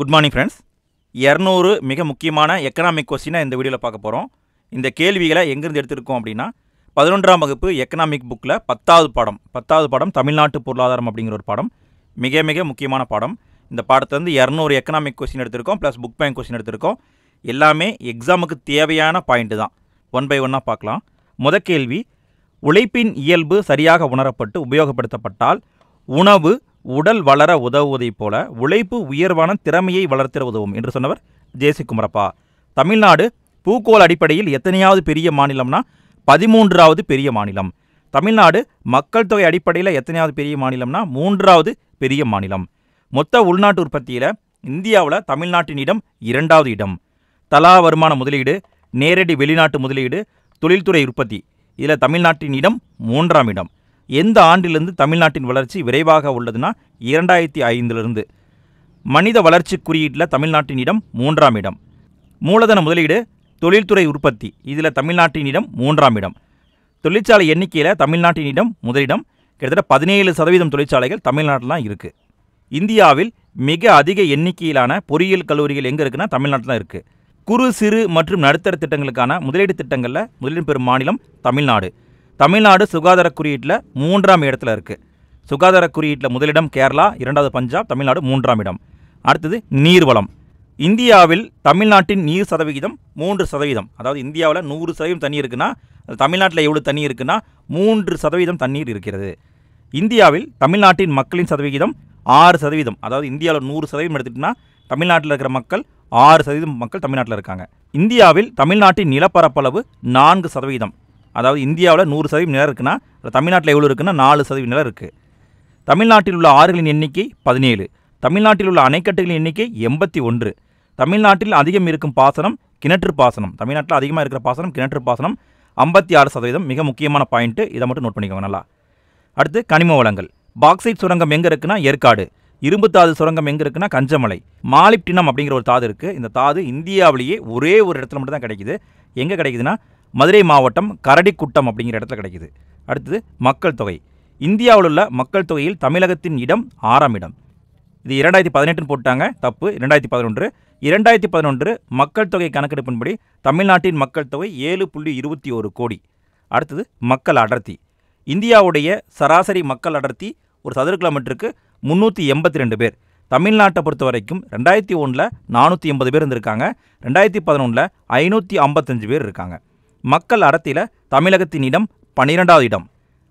good morning friends இரநூறு மிக முக்கியமான எக்கனாமிக் கொஸ்டினை இந்த வீடியோவில் பார்க்க போகிறோம் இந்த கேள்விகளை எங்கேருந்து எடுத்திருக்கோம் அப்படின்னா பதினொன்றாம் வகுப்பு எக்கனாமிக் புக்கில் பத்தாவது பாடம் பத்தாவது பாடம் தமிழ்நாட்டு பொருளாதாரம் அப்படிங்கிற ஒரு பாடம் மிக மிக முக்கியமான பாடம் இந்த பாடத்தை வந்து இரநூறு எக்கனாமிக் கொஸ்டின் எடுத்திருக்கோம் ப்ளஸ் புக் பேங்க் கொஸ்டின் எடுத்திருக்கோம் எல்லாமே எக்ஸாமுக்கு தேவையான பாயிண்ட்டு தான் ஒன் பை ஒன்னாக பார்க்கலாம் முத கேள்வி உழைப்பின் இயல்பு சரியாக உணரப்பட்டு உபயோகப்படுத்தப்பட்டால் உணவு உடல் வளர உதவுவதைப் போல உழைப்பு உயர்வான திறமையை வளர்த்திட உதவும் என்று சொன்னவர் ஜேசி குமரப்பா தமிழ்நாடு பூகோள் அடிப்படையில் எத்தனையாவது பெரிய மாநிலம்னா பதிமூன்றாவது பெரிய மாநிலம் தமிழ்நாடு மக்கள் தொகை அடிப்படையில் எத்தனையாவது பெரிய மாநிலம்னா மூன்றாவது பெரிய மாநிலம் மொத்த உள்நாட்டு உற்பத்தியில் இந்தியாவில் தமிழ்நாட்டின் இடம் இரண்டாவது இடம் தலா வருமான முதலீடு நேரடி வெளிநாட்டு முதலீடு தொழில்துறை உற்பத்தி இதில் தமிழ்நாட்டின் இடம் மூன்றாம் இடம் எந்த ஆண்டிலிருந்து தமிழ்நாட்டின் வளர்ச்சி விரைவாக உள்ளதுன்னா இரண்டாயிரத்தி ஐந்திலிருந்து மனித வளர்ச்சி குறியீட்டில் தமிழ்நாட்டின் இடம் மூன்றாம் இடம் மூலதன முதலீடு தொழில்துறை உற்பத்தி இதில் தமிழ்நாட்டின் இடம் மூன்றாம் இடம் தொழிற்சாலை எண்ணிக்கையில் தமிழ்நாட்டின் இடம் முதலிடம் கிட்டத்தட்ட பதினேழு சதவீதம் தொழிற்சாலைகள் தமிழ்நாட்டில் தான் இருக்குது இந்தியாவில் மிக அதிக எண்ணிக்கையிலான பொறியியல் கல்லூரிகள் எங்கே இருக்குன்னா தமிழ்நாட்டில் தான் இருக்குது குறு சிறு மற்றும் நடுத்தர திட்டங்களுக்கான முதலீடு திட்டங்களில் முதலீடு பெறும் மாநிலம் தமிழ்நாடு தமிழ்நாடு சுகாதார குறியீட்டில் மூன்றாம் இடத்துல இருக்குது சுகாதார குறியீட்டில் முதலிடம் கேரளா இரண்டாவது பஞ்சாப் தமிழ்நாடு மூன்றாம் இடம் அடுத்தது நீர்வளம் இந்தியாவில் தமிழ்நாட்டின் நீர் சதவிகிதம் மூன்று சதவீதம் அதாவது இந்தியாவில் நூறு சதவீதம் தண்ணி இருக்குன்னா தமிழ்நாட்டில் எவ்வளோ தண்ணி இருக்குன்னா மூன்று சதவீதம் தண்ணீர் இருக்கிறது இந்தியாவில் தமிழ்நாட்டின் மக்களின் சதவிகிதம் ஆறு சதவீதம் அதாவது இந்தியாவில் நூறு சதவீதம் எடுத்துகிட்டிங்கன்னா தமிழ்நாட்டில் இருக்கிற மக்கள் ஆறு சதவீதம் மக்கள் தமிழ்நாட்டில் இருக்காங்க இந்தியாவில் தமிழ்நாட்டின் நிலப்பரப்பளவு நான்கு சதவீதம் அதாவது இந்தியாவில் நூறு சதவீதம் நிலம் இருக்குன்னா தமிழ்நாட்டில் எவ்வளோ இருக்குன்னா நாலு சதவீதம் நிலம் இருக்குது தமிழ்நாட்டில் உள்ள ஆறுகளின் எண்ணிக்கை பதினேழு தமிழ்நாட்டில் உள்ள அணைக்கட்டுகளின் எண்ணிக்கை எண்பத்தி ஒன்று தமிழ்நாட்டில் அதிகம் இருக்கும் பாசனம் கிணற்று பாசனம் தமிழ்நாட்டில் அதிகமாக இருக்கிற பாசனம் கிணற்று பாசனம் ஐம்பத்தி ஆறு சதவீதம் மிக முக்கியமான பாயிண்ட்டு இதை மட்டும் நோட் பண்ணிக்கோங்க நல்லா அடுத்து கனிம வளங்கள் பாக்சைட் சுரங்கம் எங்கே இருக்குன்னா ஏற்காடு இரும்பு தாது சுரங்கம் எங்கே இருக்குன்னா கஞ்சமலை மாலிப்டினம் அப்படிங்கிற ஒரு தாது இருக்குது இந்த தாது இந்தியாவிலேயே ஒரே ஒரு இடத்துல மட்டும் தான் கிடைக்குது எங்கே கிடைக்குதுன்னா மதுரை மாவட்டம் கரடிக்குட்டம் அப்படிங்கிற இடத்துல கிடைக்குது அடுத்தது மக்கள் தொகை இந்தியாவில் உள்ள மக்கள் தொகையில் தமிழகத்தின் இடம் ஆறாம் இடம் இது இரண்டாயிரத்தி பதினெட்டுன்னு போட்டாங்க தப்பு இரண்டாயிரத்தி பதினொன்று இரண்டாயிரத்தி பதினொன்று மக்கள் தொகை கணக்கெடுப்பின்படி தமிழ்நாட்டின் மக்கள் தொகை ஏழு புள்ளி இருபத்தி ஒரு கோடி அடுத்தது மக்கள் அடர்த்தி இந்தியாவுடைய சராசரி மக்கள் அடர்த்தி ஒரு சதுர கிலோமீட்டருக்கு முந்நூற்றி எண்பத்தி ரெண்டு பேர் தமிழ்நாட்டை பொறுத்த வரைக்கும் ரெண்டாயிரத்தி ஒன்றில் நானூற்றி எண்பது பேர் இருந்திருக்காங்க ரெண்டாயிரத்தி பதினொன்றில் ஐநூற்றி ஐம்பத்தஞ்சு பேர் இருக்காங்க மக்கள் அறத்தில் தமிழகத்தின் இடம் பன்னிரெண்டாவது இடம்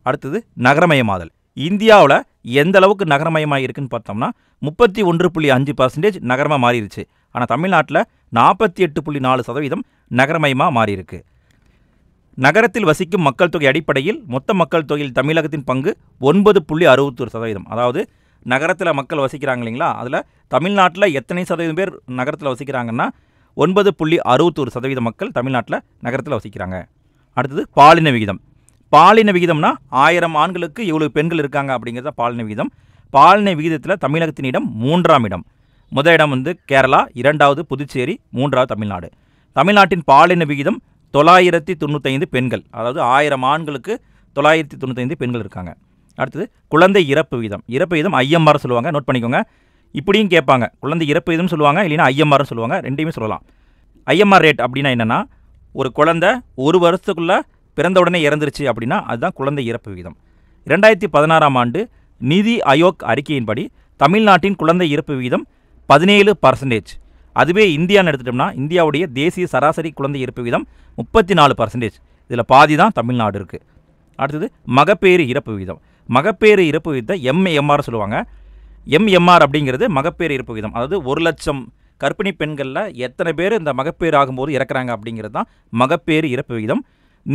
அடுத்தது நகரமயமாதல் இந்தியாவில் எந்த அளவுக்கு நகரமயமாக இருக்குன்னு பார்த்தோம்னா முப்பத்தி ஒன்று புள்ளி அஞ்சு பர்சன்டேஜ் நகரமாக மாறிடுச்சு ஆனால் தமிழ்நாட்டில் நாற்பத்தி எட்டு புள்ளி நாலு சதவீதம் நகரமயமாக மாறியிருக்கு நகரத்தில் வசிக்கும் மக்கள் தொகை அடிப்படையில் மொத்த மக்கள் தொகையில் தமிழகத்தின் பங்கு ஒன்பது புள்ளி அறுபத்தொரு சதவீதம் அதாவது நகரத்தில் மக்கள் வசிக்கிறாங்க இல்லைங்களா அதில் தமிழ்நாட்டில் எத்தனை சதவீதம் பேர் நகரத்தில் வசிக்கிறாங்கன்னா ஒன்பது புள்ளி அறுபத்தொரு சதவீத மக்கள் தமிழ்நாட்டில் நகரத்தில் வசிக்கிறாங்க அடுத்தது பாலின விகிதம் பாலின விகிதம்னா ஆயிரம் ஆண்களுக்கு இவ்வளவு பெண்கள் இருக்காங்க அப்படிங்கிறது பாலின விகிதம் பாலின விகிதத்தில் தமிழகத்தின் இடம் மூன்றாம் இடம் முதல் இடம் வந்து கேரளா இரண்டாவது புதுச்சேரி மூன்றாவது தமிழ்நாடு தமிழ்நாட்டின் பாலின விகிதம் தொள்ளாயிரத்தி தொண்ணூத்தைந்து பெண்கள் அதாவது ஆயிரம் ஆண்களுக்கு தொள்ளாயிரத்தி தொண்ணூத்தைந்து பெண்கள் இருக்காங்க அடுத்தது குழந்தை இறப்பு விகிதம் இறப்பு விகிதம் ஐஎம்ஆர் சொல்லுவாங்க நோட் பண்ணிக்கோங்க இப்படியும் கேட்பாங்க குழந்தை இறப்பு இதுன்னு சொல்லுவாங்க இல்லைன்னா ஐஎம்ஆர்னு சொல்லுவாங்க ரெண்டையுமே சொல்லலாம் ஐஎம்ஆர் ரேட் அப்படின்னா என்னென்னா ஒரு குழந்தை ஒரு வருஷத்துக்குள்ளே பிறந்த உடனே இறந்துருச்சு அப்படின்னா அதுதான் குழந்தை இறப்பு விகிதம் இரண்டாயிரத்தி பதினாறாம் ஆண்டு நிதி ஆயோக் அறிக்கையின்படி தமிழ்நாட்டின் குழந்தை இறப்பு விகிதம் பதினேழு பர்சன்டேஜ் அதுவே இந்தியான்னு எடுத்துட்டோம்னா இந்தியாவுடைய தேசிய சராசரி குழந்தை இறப்பு விகிதம் முப்பத்தி நாலு பர்சன்டேஜ் இதில் பாதி தான் தமிழ்நாடு இருக்குது அடுத்தது மகப்பேறு இறப்பு விகிதம் மகப்பேறு இறப்பு விகிதத்தை எம்ஏஎம்ஆர் சொல்லுவாங்க எம்எம்ஆர் அப்படிங்கிறது மகப்பேறு இறப்பு விகிதம் அதாவது ஒரு லட்சம் கர்ப்பிணி பெண்களில் எத்தனை பேர் இந்த மகப்பேறு ஆகும்போது இறக்குறாங்க அப்படிங்கிறது தான் மகப்பேறு இறப்பு விகிதம்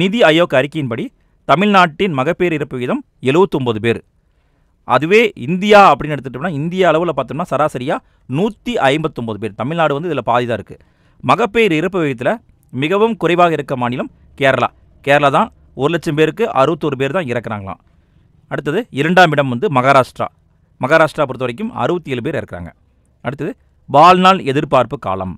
நிதி ஆயோக் அறிக்கையின்படி தமிழ்நாட்டின் மகப்பேறு இறப்பு விகிதம் எழுவத்தொம்போது பேர் அதுவே இந்தியா அப்படின்னு எடுத்துகிட்டோம்னா இந்திய அளவில் பார்த்தோம்னா சராசரியாக நூற்றி ஐம்பத்தொம்போது பேர் தமிழ்நாடு வந்து இதில் பாதி தான் இருக்குது மகப்பேறு இறப்பு விகிதத்தில் மிகவும் குறைவாக இருக்க மாநிலம் கேரளா கேரளா தான் ஒரு லட்சம் பேருக்கு அறுபத்தோரு பேர் தான் இறக்குறாங்களாம் அடுத்தது இரண்டாம் இடம் வந்து மகாராஷ்டிரா மகாராஷ்டிரா பொறுத்த வரைக்கும் அறுபத்தி ஏழு பேர் இருக்கிறாங்க அடுத்தது வாழ்நாள் எதிர்பார்ப்பு காலம்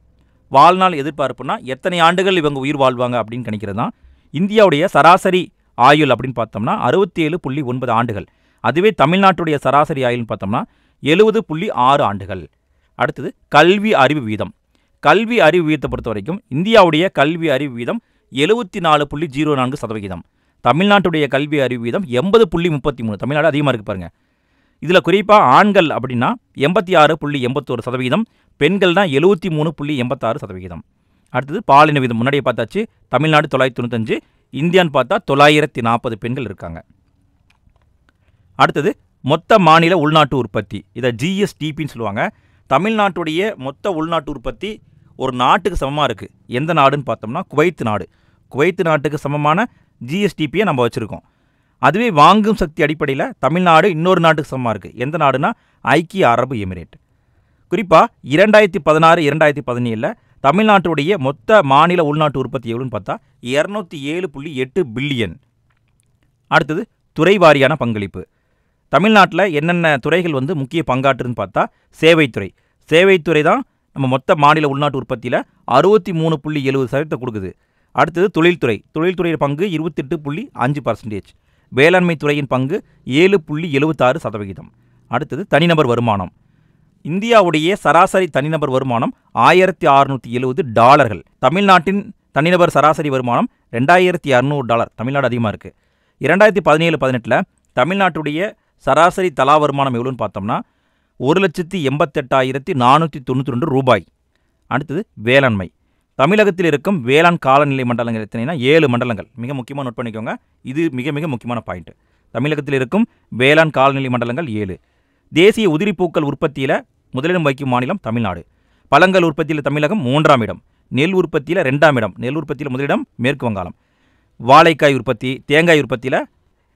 வாழ்நாள் எதிர்பார்ப்புனா எத்தனை ஆண்டுகள் இவங்க உயிர் வாழ்வாங்க அப்படின்னு கணிக்கிறது தான் இந்தியாவுடைய சராசரி ஆயுள் அப்படின்னு பார்த்தோம்னா அறுபத்தி ஏழு புள்ளி ஒன்பது ஆண்டுகள் அதுவே தமிழ்நாட்டுடைய சராசரி ஆயுள்னு பார்த்தோம்னா எழுபது புள்ளி ஆறு ஆண்டுகள் அடுத்தது கல்வி அறிவு வீதம் கல்வி அறிவு வீதத்தை பொறுத்த வரைக்கும் இந்தியாவுடைய கல்வி அறிவு வீதம் எழுபத்தி நாலு புள்ளி ஜீரோ நான்கு சதவிகிதம் தமிழ்நாட்டுடைய கல்வி அறிவு வீதம் எண்பது புள்ளி முப்பத்தி மூணு தமிழ்நாடு அதிகமாக இருக்குது பாருங்கள் இதில் குறிப்பாக ஆண்கள் அப்படின்னா எண்பத்தி ஆறு புள்ளி எண்பத்தோரு சதவீதம் பெண்கள்னால் எழுபத்தி மூணு புள்ளி எண்பத்தாறு சதவீதம் அடுத்தது பாலின விதம் முன்னாடியே பார்த்தாச்சு தமிழ்நாடு தொள்ளாயிரத்தி தொண்ணூத்தஞ்சு இந்தியான்னு பார்த்தா தொள்ளாயிரத்தி நாற்பது பெண்கள் இருக்காங்க அடுத்தது மொத்த மாநில உள்நாட்டு உற்பத்தி இதை ஜிஎஸ்டிபின்னு சொல்லுவாங்க தமிழ்நாட்டுடைய மொத்த உள்நாட்டு உற்பத்தி ஒரு நாட்டுக்கு சமமாக இருக்குது எந்த நாடுன்னு பார்த்தோம்னா குவைத்து நாடு குவைத்து நாட்டுக்கு சமமான ஜிஎஸ்டிபியை நம்ம வச்சுருக்கோம் அதுவே வாங்கும் சக்தி அடிப்படையில் தமிழ்நாடு இன்னொரு நாட்டுக்கு சமமாக இருக்குது எந்த நாடுனா ஐக்கிய அரபு எமிரேட் குறிப்பாக இரண்டாயிரத்தி பதினாறு இரண்டாயிரத்தி பதினேழில் தமிழ்நாட்டுடைய மொத்த மாநில உள்நாட்டு உற்பத்தி எவ்வளோன்னு பார்த்தா இரநூத்தி ஏழு புள்ளி எட்டு பில்லியன் அடுத்தது துறை வாரியான பங்களிப்பு தமிழ்நாட்டில் என்னென்ன துறைகள் வந்து முக்கிய பங்காற்றுன்னு பார்த்தா சேவைத்துறை சேவைத்துறை தான் நம்ம மொத்த மாநில உள்நாட்டு உற்பத்தியில் அறுபத்தி மூணு புள்ளி எழுபது சதவீதத்தை கொடுக்குது அடுத்தது தொழில்துறை தொழில்துறை பங்கு இருபத்தெட்டு புள்ளி அஞ்சு பர்சன்டேஜ் வேளாண்மை துறையின் பங்கு ஏழு புள்ளி எழுபத்தாறு சதவிகிதம் அடுத்தது தனிநபர் வருமானம் இந்தியாவுடைய சராசரி தனிநபர் வருமானம் ஆயிரத்தி அறுநூற்றி எழுபது டாலர்கள் தமிழ்நாட்டின் தனிநபர் சராசரி வருமானம் ரெண்டாயிரத்தி அறநூறு டாலர் தமிழ்நாடு அதிகமாக இருக்குது இரண்டாயிரத்தி பதினேழு பதினெட்டில் தமிழ்நாட்டுடைய சராசரி தலா வருமானம் எவ்வளோன்னு பார்த்தோம்னா ஒரு லட்சத்தி எண்பத்தெட்டாயிரத்தி நானூற்றி தொண்ணூற்றி ரெண்டு ரூபாய் அடுத்தது வேளாண்மை தமிழகத்தில் இருக்கும் வேளாண் காலநிலை மண்டலங்கள் எத்தனைனா ஏழு மண்டலங்கள் மிக முக்கியமாக நோட் பண்ணிக்கோங்க இது மிக மிக முக்கியமான பாயிண்ட்டு தமிழகத்தில் இருக்கும் வேளாண் காலநிலை மண்டலங்கள் ஏழு தேசிய உதிரிப்பூக்கள் உற்பத்தியில் முதலிடம் வைக்கும் மாநிலம் தமிழ்நாடு பழங்கள் உற்பத்தியில் தமிழகம் மூன்றாம் இடம் நெல் உற்பத்தியில் ரெண்டாம் இடம் நெல் உற்பத்தியில் முதலிடம் மேற்கு வங்காளம் வாழைக்காய் உற்பத்தி தேங்காய் உற்பத்தியில்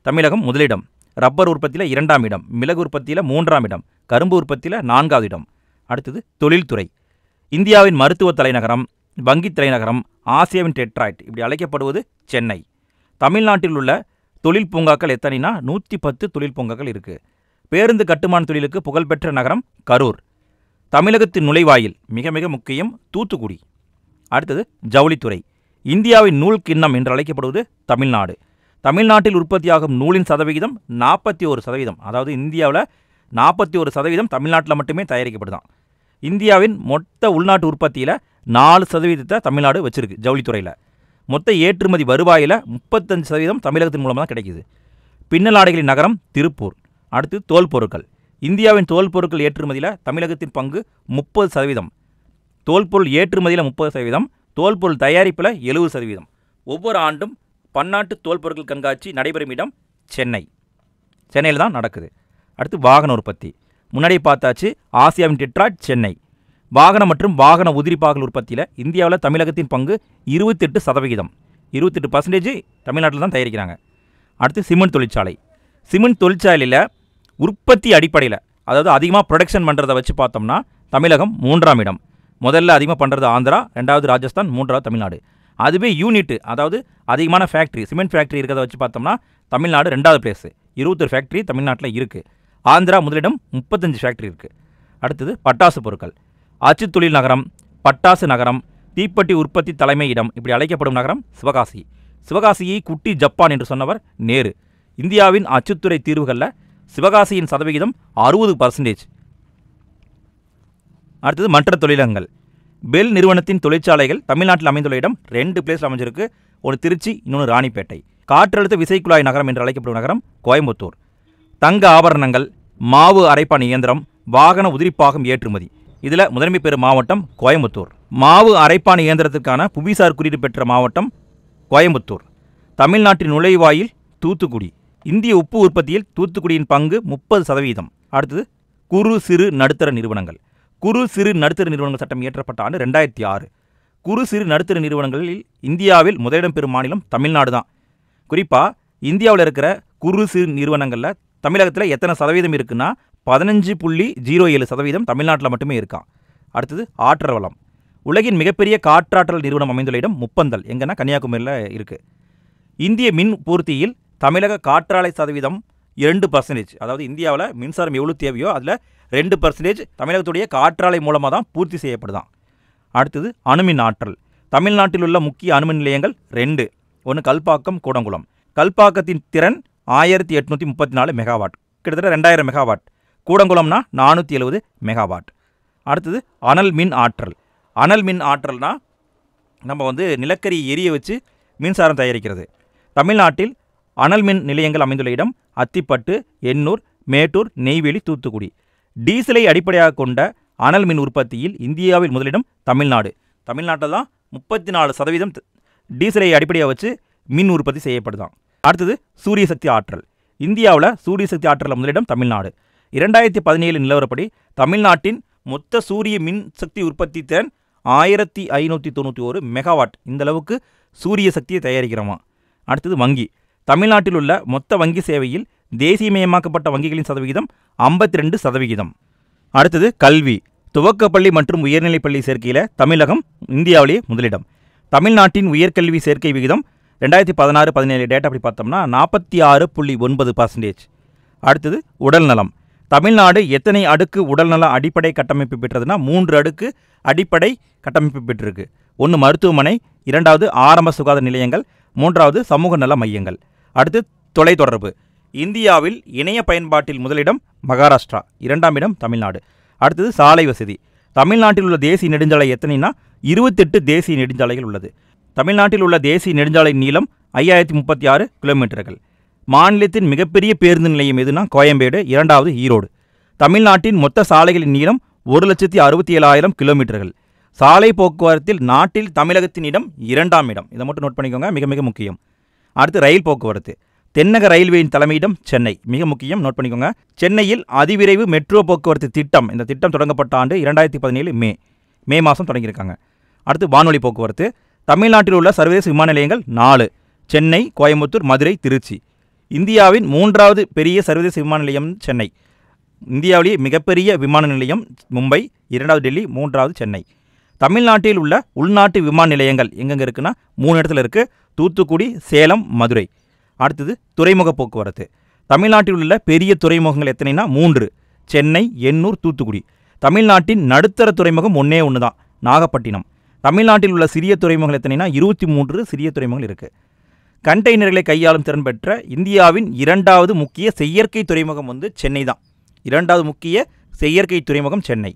தமிழகம் முதலிடம் ரப்பர் உற்பத்தியில் இரண்டாம் இடம் மிளகு உற்பத்தியில் மூன்றாம் இடம் கரும்பு உற்பத்தியில் நான்காவது இடம் அடுத்தது தொழில்துறை இந்தியாவின் மருத்துவ தலைநகரம் வங்கி திரைநகரம் ஆசியாவின் டெட்ராய்ட் இப்படி அழைக்கப்படுவது சென்னை தமிழ்நாட்டில் உள்ள தொழில் பூங்காக்கள் எத்தனைனா நூற்றி பத்து தொழில் பூங்காக்கள் இருக்குது பேருந்து கட்டுமான தொழிலுக்கு புகழ்பெற்ற நகரம் கரூர் தமிழகத்தின் நுழைவாயில் மிக மிக முக்கியம் தூத்துக்குடி அடுத்தது ஜவுளித்துறை இந்தியாவின் நூல் கிண்ணம் என்று அழைக்கப்படுவது தமிழ்நாடு தமிழ்நாட்டில் உற்பத்தியாகும் நூலின் சதவிகிதம் நாற்பத்தி ஒரு சதவீதம் அதாவது இந்தியாவில் நாற்பத்தி ஒரு சதவீதம் தமிழ்நாட்டில் மட்டுமே தயாரிக்கப்படுதான் இந்தியாவின் மொத்த உள்நாட்டு உற்பத்தியில் நாலு சதவீதத்தை தமிழ்நாடு வச்சிருக்கு ஜவுளித்துறையில் மொத்த ஏற்றுமதி வருவாயில் முப்பத்தஞ்சு சதவீதம் தமிழகத்தின் மூலமாக தான் கிடைக்கிது பின்னலாடைகளின் நகரம் திருப்பூர் அடுத்து தோல் பொருட்கள் இந்தியாவின் தோல் பொருட்கள் ஏற்றுமதியில் தமிழகத்தின் பங்கு முப்பது சதவீதம் தோல் பொருள் ஏற்றுமதியில் முப்பது சதவீதம் தோல் பொருள் தயாரிப்பில் எழுபது சதவீதம் ஒவ்வொரு ஆண்டும் பன்னாட்டு தோல் பொருட்கள் கண்காட்சி நடைபெறும் இடம் சென்னை சென்னையில் தான் நடக்குது அடுத்து வாகன உற்பத்தி முன்னாடி பார்த்தாச்சு ஆசியாவின் டிட்ராட் சென்னை வாகன மற்றும் வாகன பாகல் உற்பத்தியில் இந்தியாவில் தமிழகத்தின் பங்கு இருபத்தெட்டு சதவிகிதம் இருபத்தெட்டு பர்சன்டேஜ் தமிழ்நாட்டில் தான் தயாரிக்கிறாங்க அடுத்து சிமெண்ட் தொழிற்சாலை சிமெண்ட் தொழிற்சாலையில் உற்பத்தி அடிப்படையில் அதாவது அதிகமாக ப்ரொடக்ஷன் பண்ணுறதை வச்சு பார்த்தோம்னா தமிழகம் மூன்றாம் இடம் முதல்ல அதிகமாக பண்ணுறது ஆந்திரா ரெண்டாவது ராஜஸ்தான் மூன்றாவது தமிழ்நாடு அதுவே யூனிட் அதாவது அதிகமான ஃபேக்ட்ரி சிமெண்ட் ஃபேக்ட்ரி இருக்கிறத வச்சு பார்த்தோம்னா தமிழ்நாடு ரெண்டாவது பிளேஸு இருபத்தொரு ஃபேக்ட்ரி தமிழ்நாட்டில் இருக்குது ஆந்திரா முதலிடம் முப்பத்தஞ்சு ஃபேக்ட்ரி இருக்குது அடுத்தது பட்டாசு பொருட்கள் அச்சுத்தொழில் நகரம் பட்டாசு நகரம் தீப்பெட்டி உற்பத்தி தலைமை இடம் இப்படி அழைக்கப்படும் நகரம் சிவகாசி சிவகாசியை குட்டி ஜப்பான் என்று சொன்னவர் நேரு இந்தியாவின் அச்சுத்துறை தீர்வுகளில் சிவகாசியின் சதவிகிதம் அறுபது பர்சன்டேஜ் அடுத்தது மற்ற தொழிலங்கள் பெல் நிறுவனத்தின் தொழிற்சாலைகள் தமிழ்நாட்டில் அமைந்துள்ள இடம் ரெண்டு பிளேஸில் அமைஞ்சிருக்கு ஒரு திருச்சி இன்னொன்று ராணிப்பேட்டை காற்றழுத்த விசைக்குழாய் நகரம் என்று அழைக்கப்படும் நகரம் கோயம்புத்தூர் தங்க ஆபரணங்கள் மாவு அரைப்பான் இயந்திரம் வாகன உதிரிப்பாகம் ஏற்றுமதி இதில் முதன்மை பெறும் மாவட்டம் கோயம்புத்தூர் மாவு அரைப்பான இயந்திரத்திற்கான புவிசார் குறியீடு பெற்ற மாவட்டம் கோயம்புத்தூர் தமிழ்நாட்டின் நுழைவாயில் தூத்துக்குடி இந்திய உப்பு உற்பத்தியில் தூத்துக்குடியின் பங்கு முப்பது சதவீதம் அடுத்தது குறு சிறு நடுத்தர நிறுவனங்கள் குறு சிறு நடுத்தர நிறுவனங்கள் சட்டம் இயற்றப்பட்ட ஆண்டு ரெண்டாயிரத்தி ஆறு குறு சிறு நடுத்தர நிறுவனங்களில் இந்தியாவில் முதலிடம் பெறும் மாநிலம் தமிழ்நாடு தான் குறிப்பாக இந்தியாவில் இருக்கிற குறு சிறு நிறுவனங்களில் தமிழகத்தில் எத்தனை சதவீதம் இருக்குன்னா பதினஞ்சு புள்ளி ஜீரோ ஏழு சதவீதம் தமிழ்நாட்டில் மட்டுமே இருக்கான் அடுத்தது ஆற்றல் வளம் உலகின் மிகப்பெரிய காற்றாற்றல் நிறுவனம் அமைந்துள்ள இடம் முப்பந்தல் எங்கன்னா கன்னியாகுமரியில் இருக்குது இந்திய மின் பூர்த்தியில் தமிழக காற்றாலை சதவீதம் இரண்டு பர்சன்டேஜ் அதாவது இந்தியாவில் மின்சாரம் எவ்வளோ தேவையோ அதில் ரெண்டு பர்சன்டேஜ் தமிழகத்துடைய காற்றாலை மூலமாக தான் பூர்த்தி செய்யப்படுதான் அடுத்தது அணுமின் ஆற்றல் தமிழ்நாட்டில் உள்ள முக்கிய அணுமின் நிலையங்கள் ரெண்டு ஒன்று கல்பாக்கம் கூடங்குளம் கல்பாக்கத்தின் திறன் ஆயிரத்தி எட்நூற்றி முப்பத்தி நாலு மெகாவாட் கிட்டத்தட்ட ரெண்டாயிரம் மெகாவாட் கூடங்குளம்னா நானூற்றி எழுபது மெகாவாட் அடுத்தது அனல் மின் ஆற்றல் அனல் மின் ஆற்றல்னா நம்ம வந்து நிலக்கரி எரிய வச்சு மின்சாரம் தயாரிக்கிறது தமிழ்நாட்டில் அனல் மின் நிலையங்கள் அமைந்துள்ள இடம் அத்திப்பட்டு எண்ணூர் மேட்டூர் நெய்வேலி தூத்துக்குடி டீசலை அடிப்படையாக கொண்ட அனல் மின் உற்பத்தியில் இந்தியாவில் முதலிடம் தமிழ்நாடு தமிழ்நாட்டில் தான் முப்பத்தி நாலு சதவீதம் டீசலை அடிப்படையாக வச்சு மின் உற்பத்தி செய்யப்படுதான் அடுத்தது சூரிய சக்தி ஆற்றல் இந்தியாவில் சூரிய சக்தி ஆற்றலில் முதலிடம் தமிழ்நாடு இரண்டாயிரத்தி பதினேழு நிலவரப்படி தமிழ்நாட்டின் மொத்த சூரிய மின்சக்தி உற்பத்தி திறன் ஆயிரத்தி ஐநூற்றி தொண்ணூற்றி ஒரு மெகாவாட் இந்த அளவுக்கு சூரிய சக்தியை தயாரிக்கிறோமா அடுத்தது வங்கி தமிழ்நாட்டில் உள்ள மொத்த வங்கி சேவையில் தேசியமயமாக்கப்பட்ட வங்கிகளின் சதவிகிதம் ஐம்பத்தி ரெண்டு சதவிகிதம் அடுத்தது கல்வி துவக்கப்பள்ளி மற்றும் உயர்நிலைப் பள்ளி சேர்க்கையில் தமிழகம் இந்தியாவிலேயே முதலிடம் தமிழ்நாட்டின் உயர்கல்வி சேர்க்கை விகிதம் ரெண்டாயிரத்தி பதினாறு பதினேழு டேட்டா அப்படி பார்த்தோம்னா நாற்பத்தி ஆறு புள்ளி ஒன்பது பர்சன்டேஜ் அடுத்தது உடல்நலம் தமிழ்நாடு எத்தனை அடுக்கு உடல்நல அடிப்படை கட்டமைப்பு பெற்றதுன்னா மூன்று அடுக்கு அடிப்படை கட்டமைப்பு பெற்றிருக்கு ஒன்று மருத்துவமனை இரண்டாவது ஆரம்ப சுகாதார நிலையங்கள் மூன்றாவது சமூக நல மையங்கள் அடுத்து தொலைத்தொடர்பு இந்தியாவில் இணைய பயன்பாட்டில் முதலிடம் மகாராஷ்டிரா இரண்டாம் இடம் தமிழ்நாடு அடுத்தது சாலை வசதி தமிழ்நாட்டில் உள்ள தேசிய நெடுஞ்சாலை எத்தனைனா இருபத்தெட்டு தேசிய நெடுஞ்சாலைகள் உள்ளது தமிழ்நாட்டில் உள்ள தேசிய நெடுஞ்சாலை நீளம் ஐயாயிரத்தி முப்பத்தி ஆறு கிலோமீட்டர்கள் மாநிலத்தின் மிகப்பெரிய பேருந்து நிலையம் எதுனா கோயம்பேடு இரண்டாவது ஈரோடு தமிழ்நாட்டின் மொத்த சாலைகளின் நீளம் ஒரு லட்சத்தி அறுபத்தி ஏழாயிரம் கிலோமீட்டர்கள் சாலை போக்குவரத்தில் நாட்டில் தமிழகத்தின் இடம் இரண்டாம் இடம் இதை மட்டும் நோட் பண்ணிக்கோங்க மிக மிக முக்கியம் அடுத்து ரயில் போக்குவரத்து தென்னக ரயில்வேயின் தலைமையிடம் சென்னை மிக முக்கியம் நோட் பண்ணிக்கோங்க சென்னையில் அதிவிரைவு மெட்ரோ போக்குவரத்து திட்டம் இந்த திட்டம் தொடங்கப்பட்ட ஆண்டு இரண்டாயிரத்தி பதினேழு மே மே மாதம் தொடங்கியிருக்காங்க அடுத்து வானொலி போக்குவரத்து தமிழ்நாட்டில் உள்ள சர்வதேச விமான நிலையங்கள் நாலு சென்னை கோயம்புத்தூர் மதுரை திருச்சி இந்தியாவின் மூன்றாவது பெரிய சர்வதேச விமான நிலையம் சென்னை இந்தியாவிலேயே மிகப்பெரிய விமான நிலையம் மும்பை இரண்டாவது டெல்லி மூன்றாவது சென்னை தமிழ்நாட்டில் உள்ள உள்நாட்டு விமான நிலையங்கள் எங்கெங்கே இருக்குன்னா மூணு இடத்துல இருக்குது தூத்துக்குடி சேலம் மதுரை அடுத்தது துறைமுக போக்குவரத்து தமிழ்நாட்டில் உள்ள பெரிய துறைமுகங்கள் எத்தனைனா மூன்று சென்னை எண்ணூர் தூத்துக்குடி தமிழ்நாட்டின் நடுத்தர துறைமுகம் ஒன்றே ஒன்று தான் நாகப்பட்டினம் தமிழ்நாட்டில் உள்ள சிறிய துறைமுகங்கள் எத்தனைனா இருபத்தி மூன்று சிறிய துறைமுகங்கள் இருக்குது கண்டெய்னர்களை கையாளும் திறன் பெற்ற இந்தியாவின் இரண்டாவது முக்கிய செயற்கை துறைமுகம் வந்து சென்னை தான் இரண்டாவது முக்கிய செயற்கை துறைமுகம் சென்னை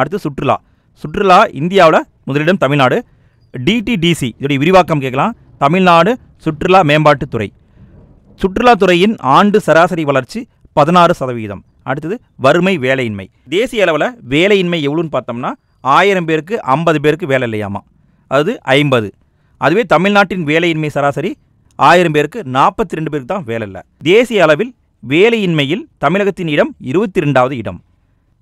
அடுத்து சுற்றுலா சுற்றுலா இந்தியாவில் முதலிடம் தமிழ்நாடு டிடிடிசி இதோடைய விரிவாக்கம் கேட்கலாம் தமிழ்நாடு சுற்றுலா மேம்பாட்டுத்துறை சுற்றுலாத்துறையின் ஆண்டு சராசரி வளர்ச்சி பதினாறு சதவீதம் அடுத்தது வறுமை வேலையின்மை தேசிய அளவில் வேலையின்மை எவ்வளோன்னு பார்த்தோம்னா ஆயிரம் பேருக்கு ஐம்பது பேருக்கு வேலை இல்லையாமா அது ஐம்பது அதுவே தமிழ்நாட்டின் வேலையின்மை சராசரி ஆயிரம் பேருக்கு நாற்பத்தி ரெண்டு பேருக்கு தான் வேலை இல்லை தேசிய அளவில் வேலையின்மையில் தமிழகத்தின் இடம் இருபத்தி ரெண்டாவது இடம்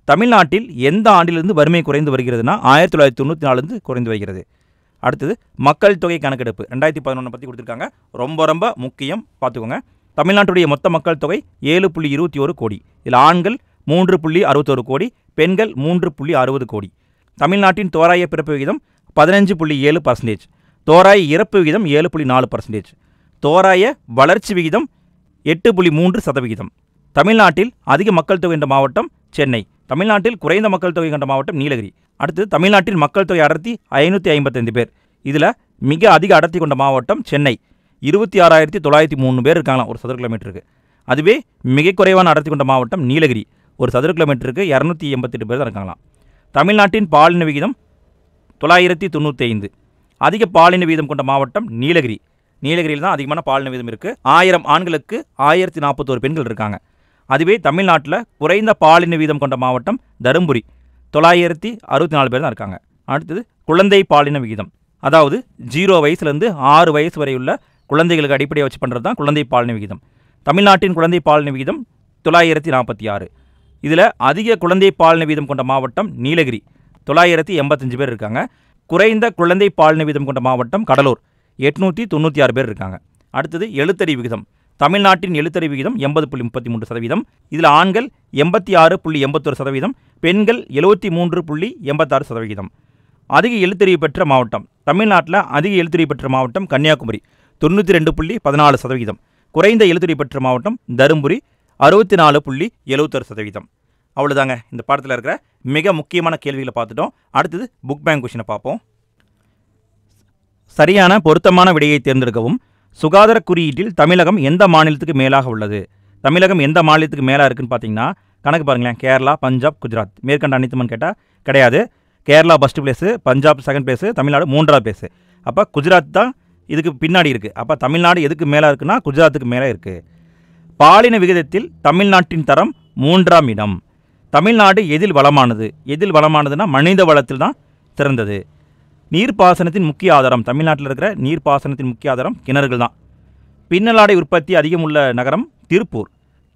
தமிழ்நாட்டில் எந்த ஆண்டிலிருந்து வறுமை குறைந்து வருகிறதுனா ஆயிரத்தி தொள்ளாயிரத்தி தொண்ணூற்றி நாலுலேருந்து குறைந்து வருகிறது அடுத்தது மக்கள் தொகை கணக்கெடுப்பு ரெண்டாயிரத்தி பதினொன்று பற்றி கொடுத்துருக்காங்க ரொம்ப ரொம்ப முக்கியம் பார்த்துக்கோங்க தமிழ்நாட்டுடைய மொத்த மக்கள் தொகை ஏழு புள்ளி இருபத்தி ஒரு கோடி இதில் ஆண்கள் மூன்று புள்ளி அறுபத்தோரு கோடி பெண்கள் மூன்று புள்ளி அறுபது கோடி தமிழ்நாட்டின் தோராய பிறப்பு விகிதம் பதினஞ்சு புள்ளி ஏழு பர்சன்டேஜ் தோராய இறப்பு விகிதம் ஏழு புள்ளி நாலு பர்சன்டேஜ் தோராய வளர்ச்சி விகிதம் எட்டு புள்ளி மூன்று சதவிகிதம் தமிழ்நாட்டில் அதிக மக்கள் தொகை என்ற மாவட்டம் சென்னை தமிழ்நாட்டில் குறைந்த மக்கள் தொகை கொண்ட மாவட்டம் நீலகிரி அடுத்து தமிழ்நாட்டில் மக்கள் தொகை அடர்த்தி ஐநூற்றி ஐம்பத்தைந்து பேர் இதில் மிக அதிக அடர்த்தி கொண்ட மாவட்டம் சென்னை இருபத்தி ஆறாயிரத்தி தொள்ளாயிரத்தி மூணு பேர் இருக்காங்களாம் ஒரு சதுர கிலோமீட்டருக்கு அதுவே மிக குறைவான அடர்த்தி கொண்ட மாவட்டம் நீலகிரி ஒரு சதுர கிலோமீட்டருக்கு இரநூத்தி எண்பத்தெட்டு பேர் தான் இருக்காங்களாம் தமிழ்நாட்டின் பாலின விகிதம் தொள்ளாயிரத்தி தொண்ணூற்றி ஐந்து அதிக பாலின விகிதம் கொண்ட மாவட்டம் நீலகிரி நீலகிரியில் தான் அதிகமான பாலின விதம் இருக்குது ஆயிரம் ஆண்களுக்கு ஆயிரத்தி நாற்பத்தோரு பெண்கள் இருக்காங்க அதுவே தமிழ்நாட்டில் குறைந்த பாலின வீதம் கொண்ட மாவட்டம் தருமபுரி தொள்ளாயிரத்தி அறுபத்தி நாலு பேர் தான் இருக்காங்க அடுத்தது குழந்தை பாலின விகிதம் அதாவது ஜீரோ வயசுலேருந்து ஆறு வயசு வரை உள்ள குழந்தைகளுக்கு அடிப்படையாக வச்சு பண்ணுறது தான் குழந்தை பாலின விகிதம் தமிழ்நாட்டின் குழந்தை பாலின விகிதம் தொள்ளாயிரத்தி நாற்பத்தி ஆறு இதில் அதிக குழந்தை பாலின வீதம் கொண்ட மாவட்டம் நீலகிரி தொள்ளாயிரத்தி எண்பத்தஞ்சு பேர் இருக்காங்க குறைந்த குழந்தை பாலின வீதம் கொண்ட மாவட்டம் கடலூர் எட்நூற்றி தொண்ணூற்றி ஆறு பேர் இருக்காங்க அடுத்தது எழுத்தறி விகிதம் தமிழ்நாட்டின் எழுத்தறி விகிதம் எண்பது புள்ளி முப்பத்தி மூன்று சதவீதம் இதில் ஆண்கள் எண்பத்தி ஆறு புள்ளி எண்பத்தொரு சதவீதம் பெண்கள் எழுபத்தி மூன்று புள்ளி எண்பத்தாறு சதவீதம் அதிக எழுத்தறிவு பெற்ற மாவட்டம் தமிழ்நாட்டில் அதிக எழுத்தறிவு பெற்ற மாவட்டம் கன்னியாகுமரி தொண்ணூற்றி ரெண்டு புள்ளி பதினாலு சதவீதம் குறைந்த எழுத்தறிவு பெற்ற மாவட்டம் தருமபுரி அறுபத்தி நாலு புள்ளி எழுபத்தாறு சதவீதம் அவ்வளோதாங்க இந்த பாடத்தில் இருக்கிற மிக முக்கியமான கேள்விகளை பார்த்துட்டோம் அடுத்தது புக் பேங்க் கொஷினை பார்ப்போம் சரியான பொருத்தமான விடையை தேர்ந்தெடுக்கவும் சுகாதார குறியீட்டில் தமிழகம் எந்த மாநிலத்துக்கு மேலாக உள்ளது தமிழகம் எந்த மாநிலத்துக்கு மேலாக இருக்குன்னு பார்த்தீங்கன்னா கணக்கு பாருங்களேன் கேரளா பஞ்சாப் குஜராத் மேற்கண்ட அனைத்துமன் கேட்டால் கிடையாது Kerala first place Punjab second place Tamil Nadu மூன்றாவது பிளேஸு அப்போ குஜராத் தான் இதுக்கு பின்னாடி இருக்குது அப்போ தமிழ்நாடு எதுக்கு மேலே இருக்குன்னா குஜராத்துக்கு மேலே இருக்குது பாலின விகிதத்தில் தமிழ்நாட்டின் தரம் மூன்றாம் இடம் தமிழ்நாடு எதில் வளமானது எதில் வளமானதுன்னா மனித வளத்தில் தான் சிறந்தது நீர்ப்பாசனத்தின் முக்கிய ஆதாரம் தமிழ்நாட்டில் இருக்கிற நீர்ப்பாசனத்தின் முக்கிய ஆதாரம் கிணறுகள் தான் பின்னலாடை உற்பத்தி அதிகம் உள்ள நகரம் திருப்பூர்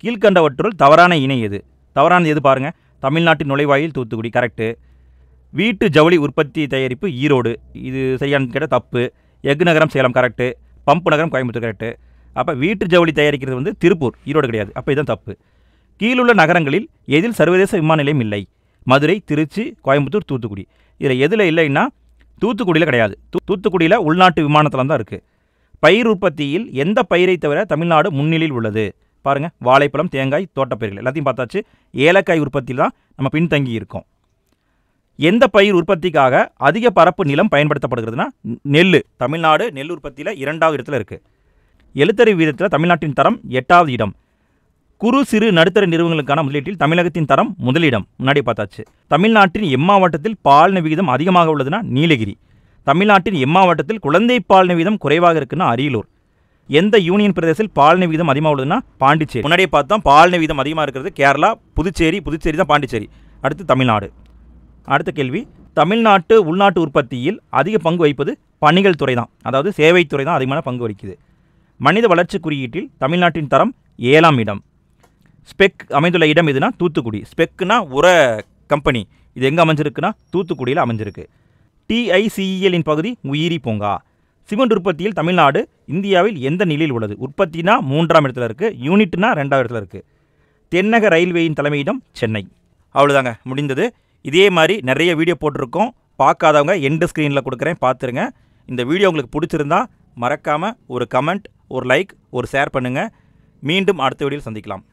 கீழ்கண்டவற்றுள் தவறான இணை எது தவறானது எது பாருங்கள் தமிழ்நாட்டின் நுழைவாயில் தூத்துக்குடி கரெக்டு வீட்டு ஜவுளி உற்பத்தி தயாரிப்பு ஈரோடு இது சரியானு கேட்டால் தப்பு எஃகு நகரம் சேலம் கரெக்டு பம்பு நகரம் கோயம்புத்தூர் கரெக்டு அப்போ வீட்டு ஜவுளி தயாரிக்கிறது வந்து திருப்பூர் ஈரோடு கிடையாது அப்போ இதுதான் தப்பு கீழுள்ள நகரங்களில் எதில் சர்வதேச விமான நிலையம் இல்லை மதுரை திருச்சி கோயம்புத்தூர் தூத்துக்குடி இதில் எதில் இல்லைன்னா தூத்துக்குடியில் கிடையாது தூத்துக்குடியில் உள்நாட்டு விமானத்தில் தான் இருக்குது பயிர் உற்பத்தியில் எந்த பயிரை தவிர தமிழ்நாடு முன்னிலையில் உள்ளது பாருங்கள் வாழைப்பழம் தேங்காய் தோட்டப்பயிர்கள் எல்லாத்தையும் பார்த்தாச்சு ஏலக்காய் உற்பத்தியில் தான் நம்ம பின்தங்கி இருக்கோம் எந்த பயிர் உற்பத்திக்காக அதிக பரப்பு நிலம் பயன்படுத்தப்படுகிறதுனா நெல் தமிழ்நாடு நெல் உற்பத்தியில் இரண்டாவது இடத்துல இருக்குது எழுத்தறிவு வீதத்தில் தமிழ்நாட்டின் தரம் எட்டாவது இடம் குறு சிறு நடுத்தர நிறுவனங்களுக்கான முதலீட்டில் தமிழகத்தின் தரம் முதலிடம் முன்னாடி பார்த்தாச்சு தமிழ்நாட்டின் எம்மாவட்டத்தில் பாலின விகிதம் அதிகமாக உள்ளதுன்னா நீலகிரி தமிழ்நாட்டின் எம்மாவட்டத்தில் குழந்தை பாலின விகிதம் குறைவாக இருக்குன்னா அரியலூர் எந்த யூனியன் பிரதேசத்தில் பாலின விகிதம் அதிகமாக உள்ளதுன்னா பாண்டிச்சேரி முன்னாடியே பார்த்தா பாலின விகிதம் அதிகமாக இருக்கிறது கேரளா புதுச்சேரி புதுச்சேரி தான் பாண்டிச்சேரி அடுத்து தமிழ்நாடு அடுத்த கேள்வி தமிழ்நாட்டு உள்நாட்டு உற்பத்தியில் அதிக பங்கு வகிப்பது பணிகள் துறை தான் அதாவது சேவைத்துறை தான் அதிகமான பங்கு வகிக்குது மனித வளர்ச்சி குறியீட்டில் தமிழ்நாட்டின் தரம் ஏழாம் இடம் ஸ்பெக் அமைந்துள்ள இடம் எதுனா தூத்துக்குடி ஸ்பெக்னா உர கம்பெனி இது எங்கே அமைஞ்சிருக்குன்னா தூத்துக்குடியில் அமைஞ்சிருக்கு டிஐசிஇஎல்லின் e பகுதி உயிரி பூங்கா சிமெண்ட் உற்பத்தியில் தமிழ்நாடு இந்தியாவில் எந்த நிலையில் உள்ளது உற்பத்தினா மூன்றாம் இடத்துல இருக்குது யூனிட்னா ரெண்டாம் இடத்துல இருக்குது தென்னக ரயில்வேயின் தலைமையிடம் சென்னை அவ்வளோதாங்க முடிந்தது இதே மாதிரி நிறைய வீடியோ போட்டிருக்கோம் பார்க்காதவங்க எண்டு ஸ்க்ரீனில் கொடுக்குறேன் பார்த்துருங்க இந்த வீடியோ உங்களுக்கு பிடிச்சிருந்தா மறக்காமல் ஒரு கமெண்ட் ஒரு லைக் ஒரு ஷேர் பண்ணுங்கள் மீண்டும் அடுத்த வீடியோவில் சந்திக்கலாம்